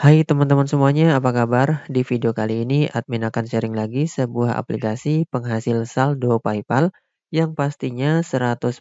Hai teman-teman semuanya, apa kabar? Di video kali ini admin akan sharing lagi sebuah aplikasi penghasil saldo PayPal yang pastinya 100%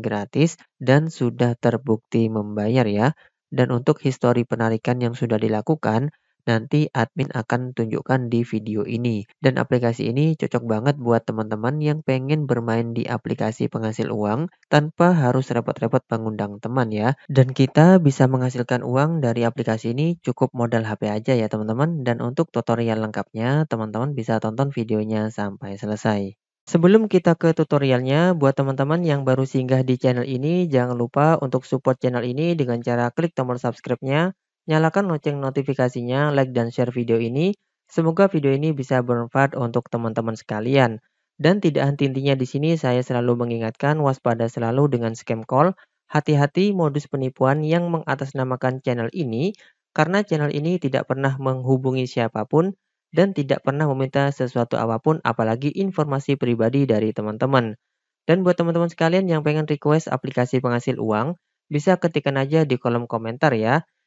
gratis dan sudah terbukti membayar ya. Dan untuk histori penarikan yang sudah dilakukan, nanti admin akan tunjukkan di video ini. Dan aplikasi ini cocok banget buat teman-teman yang pengen bermain di aplikasi penghasil uang tanpa harus repot-repot mengundang teman ya. Dan kita bisa menghasilkan uang dari aplikasi ini cukup modal HP aja ya teman-teman. Dan untuk tutorial lengkapnya teman-teman bisa tonton videonya sampai selesai. Sebelum kita ke tutorialnya, buat teman-teman yang baru singgah di channel ini, jangan lupa untuk support channel ini dengan cara klik tombol subscribe-nya, Nyalakan lonceng notifikasinya, like dan share video ini. Semoga video ini bisa bermanfaat untuk teman-teman sekalian. Dan tidak henti-hentinya di sini saya selalu mengingatkan waspada selalu dengan scam call, hati-hati modus penipuan yang mengatasnamakan channel ini karena channel ini tidak pernah menghubungi siapapun dan tidak pernah meminta sesuatu apapun apalagi informasi pribadi dari teman-teman. Dan buat teman-teman sekalian yang pengen request aplikasi penghasil uang, bisa ketikkan aja di kolom komentar ya.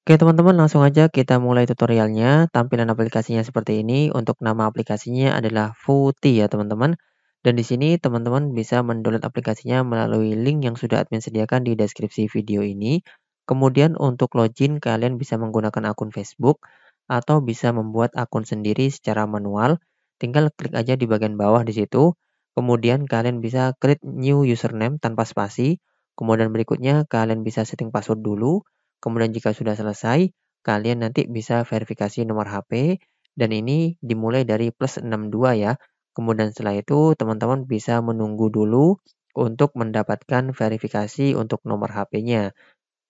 Oke teman-teman, langsung aja kita mulai tutorialnya. Tampilan aplikasinya seperti ini. Untuk nama aplikasinya adalah Futi ya teman-teman. Dan di sini teman-teman bisa mendownload aplikasinya melalui link yang sudah admin sediakan di deskripsi video ini. Kemudian untuk login kalian bisa menggunakan akun Facebook atau bisa membuat akun sendiri secara manual. Tinggal klik aja di bagian bawah di situ. Kemudian kalian bisa create new username tanpa spasi. Kemudian berikutnya kalian bisa setting password dulu. Kemudian jika sudah selesai, kalian nanti bisa verifikasi nomor HP dan ini dimulai dari plus 62 ya. Kemudian setelah itu teman-teman bisa menunggu dulu untuk mendapatkan verifikasi untuk nomor HP-nya.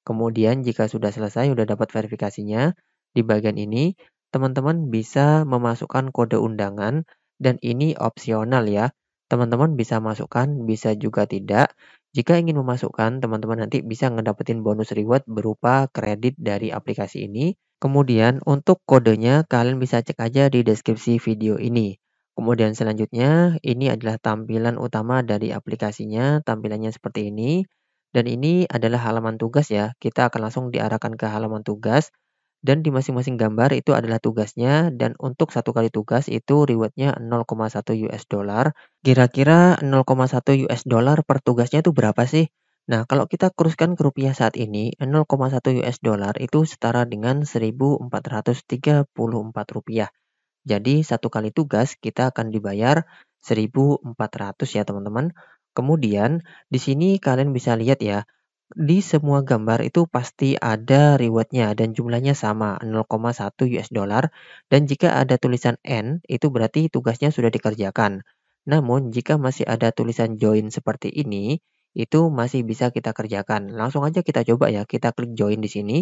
Kemudian jika sudah selesai, sudah dapat verifikasinya, di bagian ini teman-teman bisa memasukkan kode undangan dan ini opsional ya. Teman-teman bisa masukkan, bisa juga tidak. Jika ingin memasukkan, teman-teman nanti bisa ngedapetin bonus reward berupa kredit dari aplikasi ini. Kemudian untuk kodenya kalian bisa cek aja di deskripsi video ini. Kemudian selanjutnya ini adalah tampilan utama dari aplikasinya, tampilannya seperti ini. Dan ini adalah halaman tugas ya, kita akan langsung diarahkan ke halaman tugas dan di masing-masing gambar itu adalah tugasnya dan untuk satu kali tugas itu rewardnya 0,1 US dollar. Kira-kira 0,1 US dollar per tugasnya itu berapa sih? Nah, kalau kita kuruskan ke rupiah saat ini, 0,1 US dollar itu setara dengan 1434 rupiah. Jadi, satu kali tugas kita akan dibayar 1400 ya teman-teman. Kemudian, di sini kalian bisa lihat ya, di semua gambar itu pasti ada rewardnya dan jumlahnya sama 0,1 US dollar dan jika ada tulisan N itu berarti tugasnya sudah dikerjakan. Namun jika masih ada tulisan join seperti ini itu masih bisa kita kerjakan. Langsung aja kita coba ya, kita klik join di sini.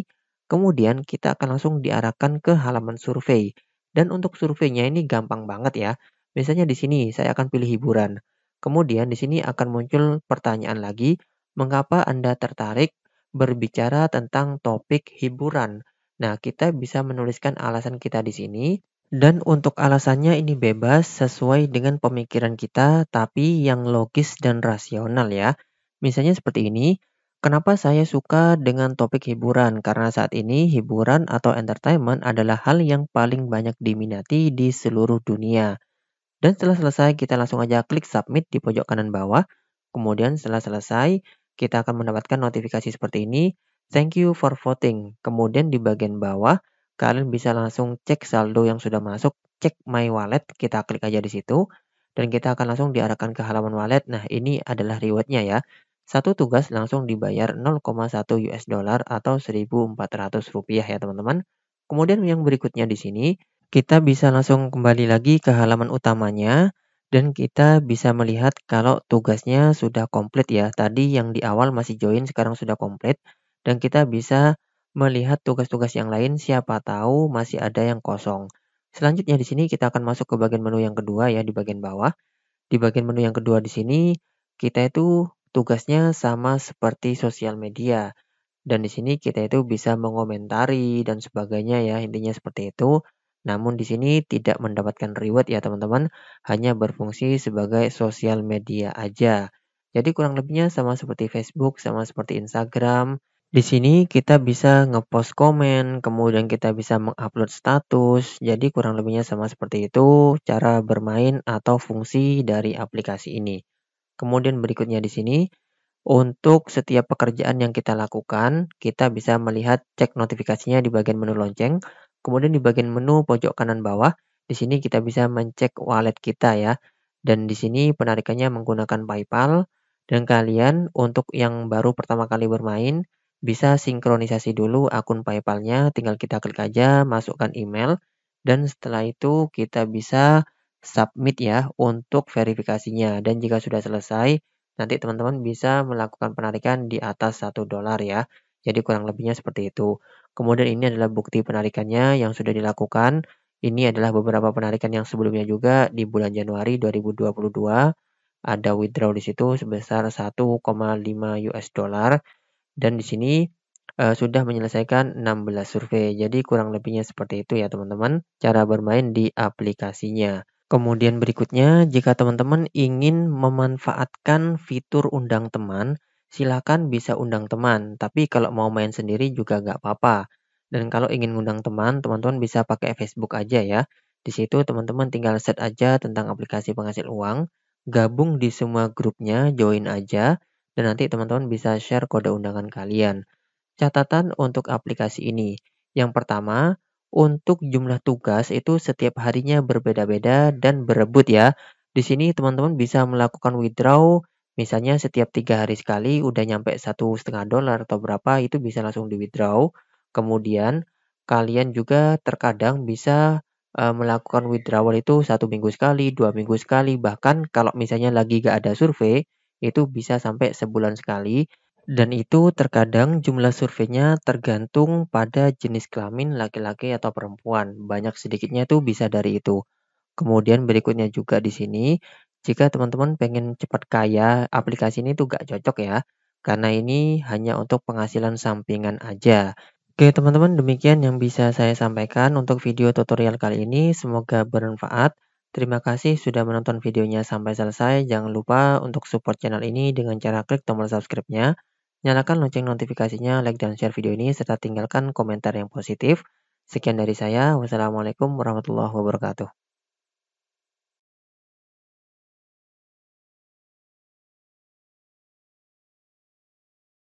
Kemudian kita akan langsung diarahkan ke halaman survei. Dan untuk surveinya ini gampang banget ya. Misalnya di sini saya akan pilih hiburan. Kemudian di sini akan muncul pertanyaan lagi mengapa Anda tertarik berbicara tentang topik hiburan. Nah, kita bisa menuliskan alasan kita di sini. Dan untuk alasannya ini bebas sesuai dengan pemikiran kita, tapi yang logis dan rasional ya. Misalnya seperti ini, Kenapa saya suka dengan topik hiburan? Karena saat ini hiburan atau entertainment adalah hal yang paling banyak diminati di seluruh dunia. Dan setelah selesai, kita langsung aja klik submit di pojok kanan bawah. Kemudian setelah selesai, kita akan mendapatkan notifikasi seperti ini. Thank you for voting. Kemudian di bagian bawah, kalian bisa langsung cek saldo yang sudah masuk, cek my wallet, kita klik aja di situ. Dan kita akan langsung diarahkan ke halaman wallet. Nah, ini adalah rewardnya ya. Satu tugas langsung dibayar 0,1 US dollar atau 1.400 rupiah ya teman-teman. Kemudian yang berikutnya di sini, kita bisa langsung kembali lagi ke halaman utamanya dan kita bisa melihat kalau tugasnya sudah komplit ya. Tadi yang di awal masih join, sekarang sudah komplit. Dan kita bisa melihat tugas-tugas yang lain, siapa tahu masih ada yang kosong. Selanjutnya di sini kita akan masuk ke bagian menu yang kedua ya, di bagian bawah. Di bagian menu yang kedua di sini, kita itu tugasnya sama seperti sosial media. Dan di sini kita itu bisa mengomentari dan sebagainya ya, intinya seperti itu. Namun di sini tidak mendapatkan reward ya teman-teman, hanya berfungsi sebagai sosial media aja. Jadi kurang lebihnya sama seperti Facebook, sama seperti Instagram. Di sini kita bisa ngepost komen, kemudian kita bisa mengupload status. Jadi kurang lebihnya sama seperti itu cara bermain atau fungsi dari aplikasi ini. Kemudian berikutnya di sini untuk setiap pekerjaan yang kita lakukan, kita bisa melihat cek notifikasinya di bagian menu lonceng. Kemudian di bagian menu pojok kanan bawah, di sini kita bisa mencek wallet kita ya. Dan di sini penarikannya menggunakan PayPal. Dan kalian untuk yang baru pertama kali bermain, bisa sinkronisasi dulu akun PayPal-nya. Tinggal kita klik aja, masukkan email. Dan setelah itu kita bisa submit ya untuk verifikasinya. Dan jika sudah selesai, nanti teman-teman bisa melakukan penarikan di atas satu dolar ya. Jadi kurang lebihnya seperti itu. Kemudian ini adalah bukti penarikannya yang sudah dilakukan. Ini adalah beberapa penarikan yang sebelumnya juga di bulan Januari 2022 ada withdraw di situ sebesar 1,5 US dollar dan di sini uh, sudah menyelesaikan 16 survei. Jadi kurang lebihnya seperti itu ya teman-teman cara bermain di aplikasinya. Kemudian berikutnya jika teman-teman ingin memanfaatkan fitur undang teman silahkan bisa undang teman, tapi kalau mau main sendiri juga nggak apa-apa. Dan kalau ingin undang teman, teman-teman bisa pakai Facebook aja ya. Di situ teman-teman tinggal set aja tentang aplikasi penghasil uang, gabung di semua grupnya, join aja, dan nanti teman-teman bisa share kode undangan kalian. Catatan untuk aplikasi ini. Yang pertama, untuk jumlah tugas itu setiap harinya berbeda-beda dan berebut ya. Di sini teman-teman bisa melakukan withdraw Misalnya setiap tiga hari sekali udah nyampe satu setengah dolar atau berapa itu bisa langsung di withdraw. Kemudian kalian juga terkadang bisa e, melakukan withdrawal itu satu minggu sekali, dua minggu sekali, bahkan kalau misalnya lagi gak ada survei itu bisa sampai sebulan sekali. Dan itu terkadang jumlah surveinya tergantung pada jenis kelamin laki-laki atau perempuan. Banyak sedikitnya itu bisa dari itu. Kemudian berikutnya juga di sini jika teman-teman pengen cepat kaya, aplikasi ini tuh gak cocok ya, karena ini hanya untuk penghasilan sampingan aja. Oke teman-teman, demikian yang bisa saya sampaikan untuk video tutorial kali ini. Semoga bermanfaat. Terima kasih sudah menonton videonya sampai selesai. Jangan lupa untuk support channel ini dengan cara klik tombol subscribe-nya, nyalakan lonceng notifikasinya, like dan share video ini, serta tinggalkan komentar yang positif. Sekian dari saya, wassalamualaikum warahmatullahi wabarakatuh.